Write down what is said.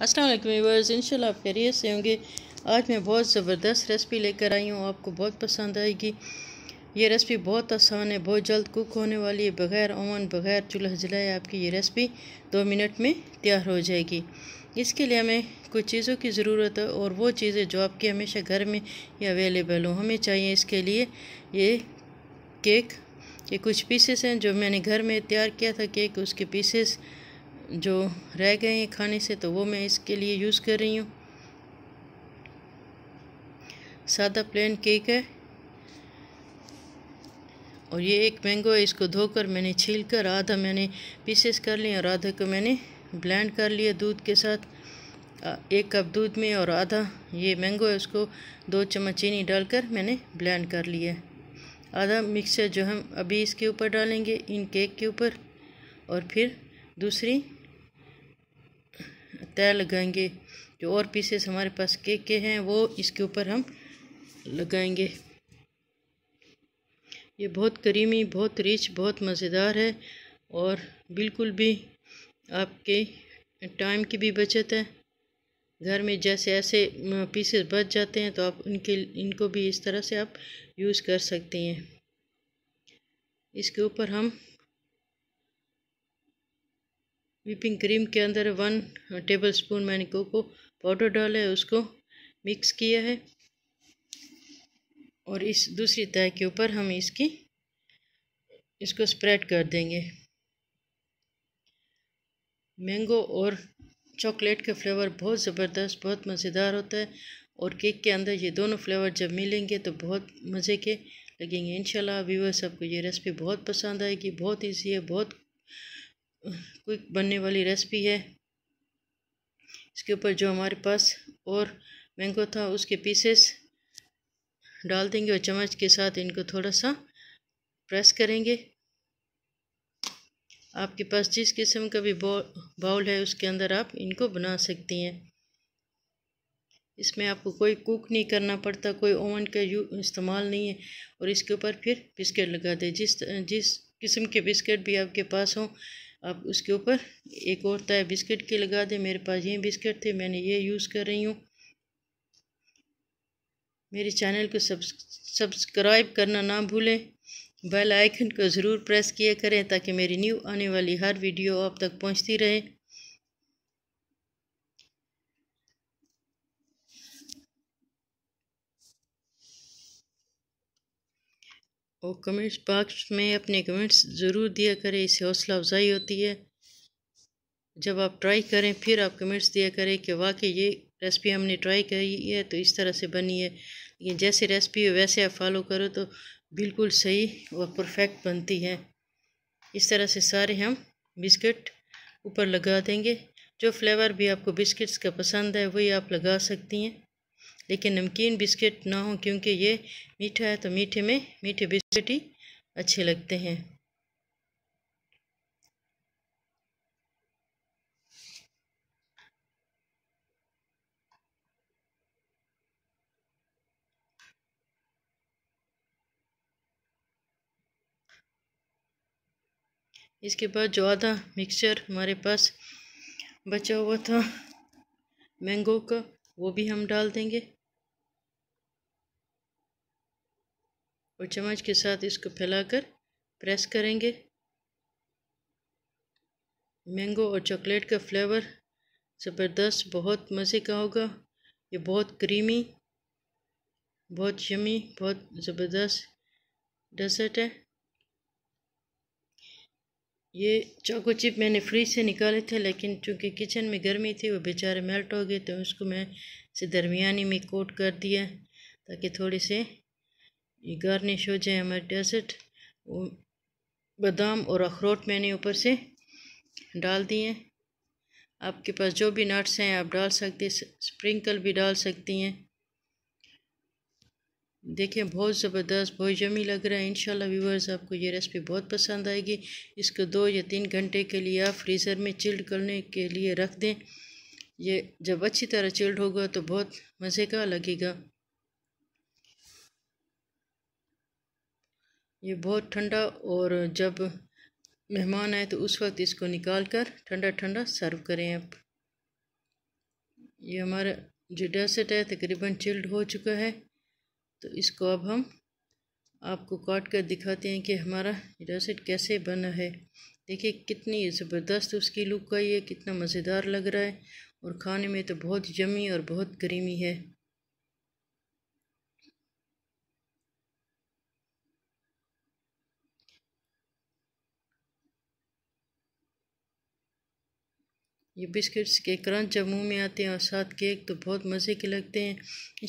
Aslam viewers शाला आप खैरियत से होंगे आज मैं बहुत ज़बरदस्त रेसिपी लेकर आई हूँ आपको बहुत पसंद आएगी ये रेसिपी बहुत आसान है बहुत जल्द कुक होने वाली है बग़ैर ओवन बग़ैर चूल्हा जलाए आपकी ये रेसिपी दो मिनट में तैयार हो जाएगी इसके लिए हमें कुछ चीज़ों की ज़रूरत है और वो चीज़ें जो आपके हमेशा घर में ही अवेलेबल हों हमें चाहिए इसके लिए ये केक के कुछ पीसेस हैं जो मैंने घर में तैयार किया था केक उसके पीसेस जो रह गए हैं खाने से तो वो मैं इसके लिए यूज़ कर रही हूँ सादा प्लेन केक है और ये एक मैंगो है इसको धोकर मैंने छील कर आधा मैंने पीसेस कर लिए और आधा को मैंने ब्लेंड कर लिया दूध के साथ एक कप दूध में और आधा ये मैंगो है उसको दो चम्मच चीनी डालकर मैंने ब्लेंड कर लिया आधा मिक्सचर जो हम अभी इसके ऊपर डालेंगे इन केक के ऊपर और फिर दूसरी तय लगाएंगे जो और पीसेस हमारे पास के के हैं वो इसके ऊपर हम लगाएंगे ये बहुत करीमी बहुत रिच बहुत मज़ेदार है और बिल्कुल भी आपके टाइम की भी बचत है घर में जैसे ऐसे पीसेस बच जाते हैं तो आप उनके इनको भी इस तरह से आप यूज़ कर सकते हैं इसके ऊपर हम व्हीपिंग क्रीम के अंदर वन टेबल स्पून मैंने कोको पाउडर डाला है उसको मिक्स किया है और इस दूसरी तय के ऊपर हम इसकी इसको स्प्रेड कर देंगे मैंगो और चॉकलेट का फ्लेवर बहुत ज़बरदस्त बहुत मज़ेदार होता है और केक के अंदर ये दोनों फ्लेवर जब मिलेंगे तो बहुत मज़े के लगेंगे इंशाल्लाह व्यूवर्स आपको ये रेसिपी बहुत पसंद आएगी बहुत इजी है बहुत क्विक बनने वाली रेसिपी है इसके ऊपर जो हमारे पास और मैंगो था उसके पीसेस डाल देंगे और चम्मच के साथ इनको थोड़ा सा प्रेस करेंगे आपके पास जिस किस्म का भी बाउल है उसके अंदर आप इनको बना सकती हैं इसमें आपको कोई कुक नहीं करना पड़ता कोई ओवन का यू इस्तेमाल नहीं है और इसके ऊपर फिर बिस्किट लगा दें जिस जिस किस्म के बिस्किट भी आपके पास हों आप उसके ऊपर एक और तय बिस्किट के लगा दें मेरे पास ये बिस्किट थे मैंने ये यूज़ कर रही हूँ मेरे चैनल को सब्सक्राइब करना ना भूलें बेल आइकन को ज़रूर प्रेस किया करें ताकि मेरी न्यू आने वाली हर वीडियो आप तक पहुंचती रहे और कमेंट्स बॉक्स में अपने कमेंट्स ज़रूर दिया करें इससे हौसला अफजाई होती है जब आप ट्राई करें फिर आप कमेंट्स दिया करें कि वाकई ये रेसिपी हमने ट्राई करी है तो इस तरह से बनी है लेकिन जैसे रेसिपी है वैसे आप फॉलो करो तो बिल्कुल सही और परफेक्ट बनती है इस तरह से सारे हम बिस्किट ऊपर लगा देंगे जो फ्लेवर भी आपको बिस्किट्स का पसंद है वही आप लगा सकती हैं लेकिन नमकीन बिस्किट ना हो क्योंकि ये मीठा है तो मीठे में मीठे बिस्किट ही अच्छे लगते हैं इसके बाद जो आधा मिक्सचर हमारे पास बचा हुआ था मैंगो का वो भी हम डाल देंगे और चम्मच के साथ इसको फैलाकर प्रेस करेंगे मैंगो और चॉकलेट का फ्लेवर ज़बरदस्त बहुत मज़े का होगा ये बहुत क्रीमी बहुत यमी बहुत ज़बरदस्त डेजर्ट है ये चाकू चिप मैंने फ्रिज से निकाले थे लेकिन चूंकि किचन में गर्मी थी वो बेचारे मेल्ट हो गए तो उसको मैं इसे दरमिया में कोट कर दिया ताकि थोड़े से ये गार्निश हो जाए हमारे डेजर्ट बादाम और अखरोट मैंने ऊपर से डाल दिए आपके पास जो भी नट्स हैं आप डाल सकते स्प्रिंकल भी डाल सकती हैं देखें बहुत ज़बरदस्त बहुत जमी लग रहा है इन व्यूवर्स आपको ये रेसिपी बहुत पसंद आएगी इसको दो या तीन घंटे के लिए आप फ्रीज़र में चिल्ड करने के लिए रख दें ये जब अच्छी तरह चिल्ड होगा तो बहुत मज़े का लगेगा ये बहुत ठंडा और जब मेहमान आए तो उस वक्त इसको निकाल कर ठंडा ठंडा सर्व करें आप ये हमारा जो डेसर्ट है तकरीबन चिल्ड हो चुका है तो इसको अब हम आपको काट कर दिखाते हैं कि हमारा हिरासत कैसे बना है देखिए कितनी ज़बरदस्त उसकी लुक का ये कितना मज़ेदार लग रहा है और खाने में तो बहुत जमी और बहुत क्रीमी है ये बिस्किट्स के क्रंच जब मुँह में आते हैं और साथ केक तो बहुत मज़े के लगते हैं